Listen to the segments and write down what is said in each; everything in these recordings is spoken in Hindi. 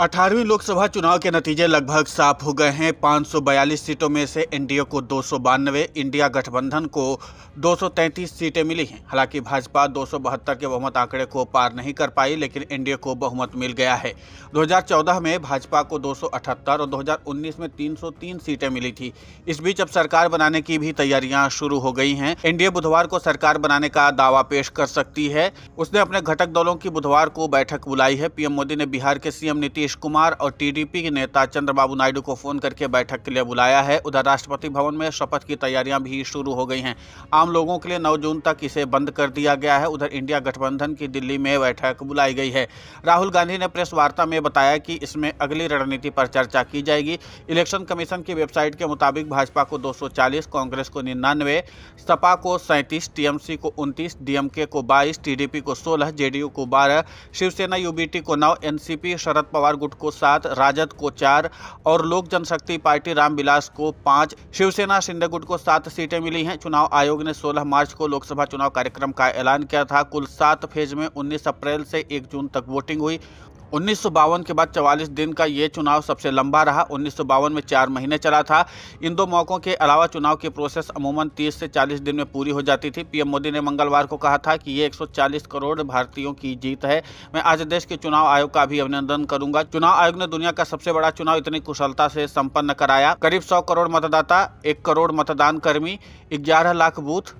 अठारहवीं लोकसभा चुनाव के नतीजे लगभग साफ हो गए हैं 542 सीटों में से एनडीए को दो इंडिया गठबंधन को 233 सीटें मिली हैं हालांकि भाजपा दो के बहुमत आंकड़े को पार नहीं कर पाई लेकिन एनडीए को बहुमत मिल गया है 2014 में भाजपा को 278 और 2019 में 303 सीटें मिली थी इस बीच अब सरकार बनाने की भी तैयारियां शुरू हो गई हैं एनडीए बुधवार को सरकार बनाने का दावा पेश कर सकती है उसने अपने घटक दलों की बुधवार को बैठक बुलाई है पीएम मोदी ने बिहार के सीएम नीतीश नीतीश कुमार और टीडीपी के नेता चंद्रबाबू नायडू को फोन करके बैठक के लिए बुलाया है उधर राष्ट्रपति भवन में शपथ की तैयारियां भी शुरू हो गई हैं आम लोगों के लिए 9 जून तक इसे बंद कर दिया गया है उधर इंडिया गठबंधन की दिल्ली में बैठक बुलाई गई है राहुल गांधी ने प्रेस वार्ता में बताया कि इसमें अगली रणनीति पर चर्चा की जाएगी इलेक्शन कमीशन की वेबसाइट के मुताबिक भाजपा को दो कांग्रेस को निन्यानवे सपा को सैंतीस टीएमसी को उनतीस डीएमके को बाईस टीडीपी को सोलह जेडीयू को बारह शिवसेना यूबीटी को नौ एनसीपी शरद पवार गुट को सात राजद को चार और लोक जनशक्ति पार्टी रामविलास को पाँच शिवसेना शिंदे गुट को सात सीटें मिली हैं चुनाव आयोग ने 16 मार्च को लोकसभा चुनाव कार्यक्रम का ऐलान किया था कुल सात फेज में 19 अप्रैल से 1 जून तक वोटिंग हुई उन्नीस के बाद चवालीस दिन का ये चुनाव सबसे लंबा रहा उन्नीस में चार महीने चला था इन दो मौक़ों के अलावा चुनाव की प्रोसेस अमूमन 30 से 40 दिन में पूरी हो जाती थी पीएम मोदी ने मंगलवार को कहा था कि ये 140 करोड़ भारतीयों की जीत है मैं आज देश के चुनाव आयोग का भी अभिनंदन करूंगा चुनाव आयोग ने दुनिया का सबसे बड़ा चुनाव इतनी कुशलता से सम्पन्न कराया करीब सौ करोड़ मतदाता एक करोड़ मतदान कर्मी ग्यारह लाख बूथ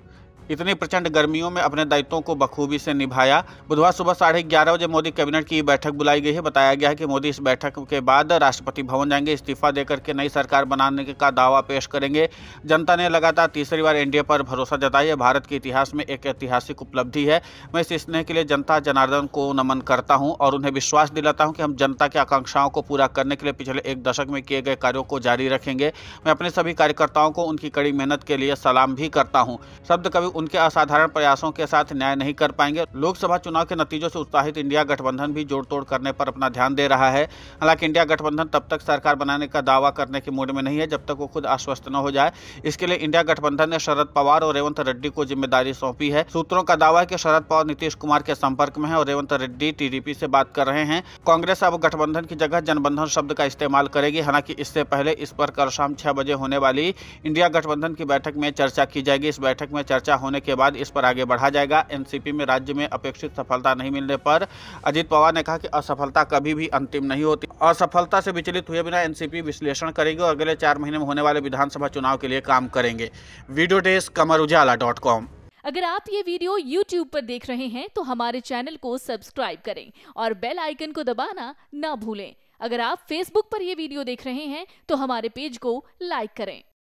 इतनी प्रचंड गर्मियों में अपने दायित्वों को बखूबी से निभाया बुधवार सुबह साढ़े ग्यारह बजे मोदी कैबिनेट की बैठक बुलाई गई है बताया गया है कि मोदी इस बैठक के बाद राष्ट्रपति भवन जाएंगे इस्तीफा देकर के नई सरकार बनाने का दावा पेश करेंगे जनता ने लगातार तीसरी बार एनडीए पर भरोसा जताया भारत के इतिहास में एक ऐतिहासिक उपलब्धि है मैं इस स्नेह के लिए जनता जनार्दन को नमन करता हूँ और उन्हें विश्वास दिलाता हूँ कि हम जनता की आकांक्षाओं को पूरा करने के लिए पिछले एक दशक में किए गए कार्यों को जारी रखेंगे मैं अपने सभी कार्यकर्ताओं को उनकी कड़ी मेहनत के लिए सलाम भी करता हूँ शब्द कवि उनके असाधारण प्रयासों के साथ न्याय नहीं कर पाएंगे लोकसभा चुनाव के नतीजों से उत्साहित इंडिया गठबंधन भी जोड़ तोड़ करने पर अपना ध्यान दे रहा है हालांकि इंडिया गठबंधन तब तक सरकार बनाने का दावा करने के मूड में नहीं है जब तक वो खुद आश्वस्त न हो जाए इसके लिए इंडिया गठबंधन ने शरद पवार और रेवंत रेड्डी को जिम्मेदारी सौंपी है सूत्रों का दावा है की शरद पवार नीतीश कुमार के संपर्क में है और रेवंत रेड्डी टीडीपी से बात कर रहे हैं कांग्रेस अब गठबंधन की जगह जनबंधन शब्द का इस्तेमाल करेगी हालांकि इससे पहले इस पर कल शाम छह बजे होने वाली इंडिया गठबंधन की बैठक में चर्चा की जाएगी इस बैठक में चर्चा होने के बाद इस पर आगे बढ़ा जाएगा एनसीपी में राज्य में अपेक्षित सफलता नहीं मिलने पर अजीत पवार ने कहा कि असफलता कभी भी अंतिम नहीं होती असफलता से विचलित हुए बिना एनसीपी विश्लेषण करेगी और अगले चार महीने में होने वाले विधानसभा चुनाव के लिए काम करेंगे video desk Amar Ujala dot com अगर आप ये वीडियो YouTube पर देख रहे हैं तो हमारे चैनल को सब्सक्राइब करें और बेल आइकन को दबाना ना भूलें अगर आप Facebook पर यह वीडियो देख रहे हैं तो हमारे पेज को लाइक करें